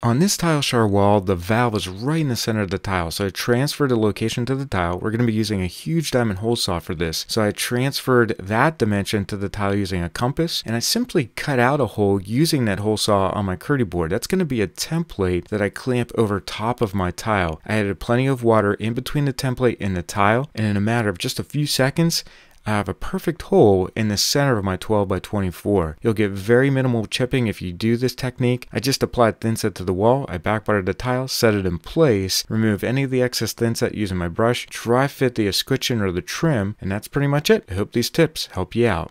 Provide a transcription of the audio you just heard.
On this tile shower wall, the valve is right in the center of the tile, so I transferred the location to the tile. We're going to be using a huge diamond hole saw for this, so I transferred that dimension to the tile using a compass, and I simply cut out a hole using that hole saw on my curdy board. That's going to be a template that I clamp over top of my tile. I added plenty of water in between the template and the tile, and in a matter of just a few seconds, I have a perfect hole in the center of my 12 by 24. You'll get very minimal chipping if you do this technique. I just applied thinset to the wall, I back buttered the tile, set it in place, remove any of the excess thinset using my brush, dry fit the escutcheon or the trim, and that's pretty much it. I hope these tips help you out.